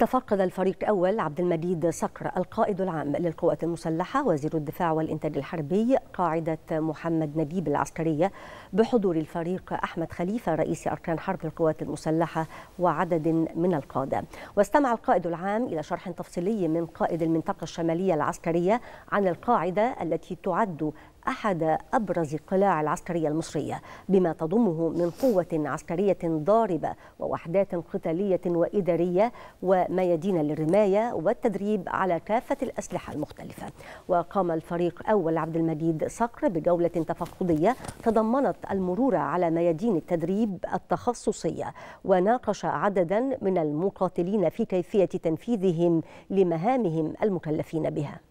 تفقد الفريق أول عبد المجيد صقر القائد العام للقوات المسلحة وزير الدفاع والإنتاج الحربي قاعدة محمد نجيب العسكرية بحضور الفريق أحمد خليفة رئيس أركان حرب القوات المسلحة وعدد من القادة واستمع القائد العام إلى شرح تفصيلي من قائد المنطقة الشمالية العسكرية عن القاعدة التي تعد أحد أبرز قلاع العسكرية المصرية بما تضمه من قوة عسكرية ضاربة ووحدات قتالية وإدارية و ميادين للرماية والتدريب على كافة الأسلحة المختلفة وقام الفريق أول عبد المجيد صقر بجولة تفقدية تضمنت المرور على ميادين التدريب التخصصية وناقش عددا من المقاتلين في كيفية تنفيذهم لمهامهم المكلفين بها